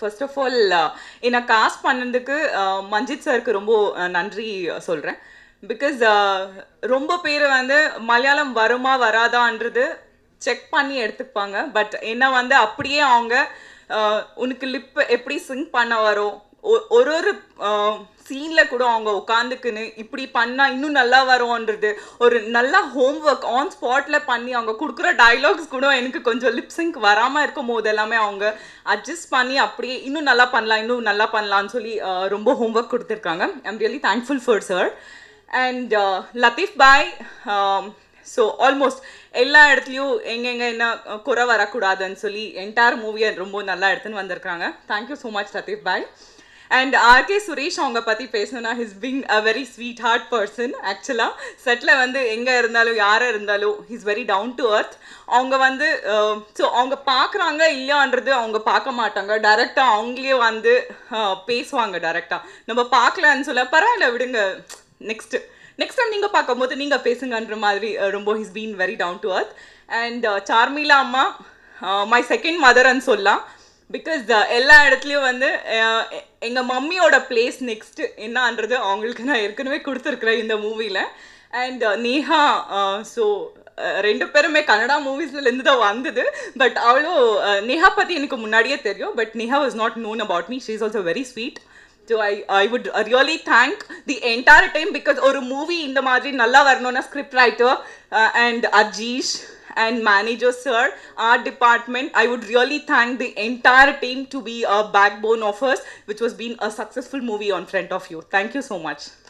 first of all என்னை cast பண்ணதுக்கு uh, Manjit சாருக்கு ரொம்ப uh, நன்றி சொல்கிறேன் பிகாஸ் uh, ரொம்ப பேர் வந்து மலையாளம் வருமா வராதான்றது செக் பண்ணி எடுத்துப்பாங்க பட் என்ன வந்து அப்படியே அவங்க உனக்கு லிப்பை எப்படி சிங் பண்ண வரும் ஒரு ஒரு சீனில் கூட அவங்க உட்காந்துக்குன்னு இப்படி பண்ணால் இன்னும் நல்லா வரும்ன்றது ஒரு நல்லா ஹோம் ஒர்க் ஆன் ஸ்பாட்டில் பண்ணி அவங்க கொடுக்குற டைலாக்ஸ் கூட எனக்கு கொஞ்சம் லிப்ஸிங்க் வராமல் இருக்கும் போது எல்லாமே அவங்க அட்ஜஸ்ட் பண்ணி அப்படியே இன்னும் நல்லா பண்ணலாம் இன்னும் நல்லா பண்ணலான்னு சொல்லி ரொம்ப ஹோம் ஒர்க் கொடுத்துருக்காங்க I'm really thankful for sir and Latheef bhai so almost எல்லா இடத்துலையும் எங்கெங்கே என்ன குறை வரக்கூடாதுன்னு சொல்லி என்டையர் மூவியை ரொம்ப நல்லா எடுத்துன்னு வந்திருக்காங்க thank you so much Latheef bhai and RK Suresh அவங்க பற்றி பேசணும்னா his being a very sweet heart person ஆக்சுவலாக செட்டில் வந்து எங்கே இருந்தாலும் யாராக இருந்தாலும் ஹிஸ் வெரி டவுன் டு அர்த் அவங்க வந்து ஸோ uh, அவங்க பார்க்குறாங்க இல்லையான்றது அவங்க பார்க்க மாட்டாங்க டேரெக்டாக அவங்களே வந்து uh, பேசுவாங்க டேரெக்டாக நம்ம பார்க்கலன்னு சொல்ல பரவாயில்ல விடுங்க நெக்ஸ்ட்டு நெக்ஸ்ட் டைம் நீங்கள் பார்க்கும்போது நீங்கள் பேசுங்கன்ற மாதிரி uh, ரொம்ப his been very down to earth and Sharmila அம்மா மை செகண்ட் மதர்ன்னு சொல்லலாம் பிகாஸ் uh, எல்லா இடத்துலையும் வந்து uh, எங்கள் மம்மியோட பிளேஸ் நெக்ஸ்ட்டு என்னன்றது அவங்களுக்கு நான் ஏற்கனவே கொடுத்துருக்குறேன் இந்த மூவியில் அண்ட் uh, நேஹா ஸோ ரெண்டு பேருமே கன்னடா மூவிஸ்லேருந்து தான் வந்தது பட் அவ்வளோ நேஹா பற்றி எனக்கு முன்னாடியே தெரியும் but Neha was not known about me she is also very sweet so I I would really thank the entire time because ஒரு மூவி இந்த மாதிரி நல்லா வரணும்னா script writer and Ajeesh and manager sir our department i would really thank the entire team to be a backbone of us which was being a successful movie on front of you thank you so much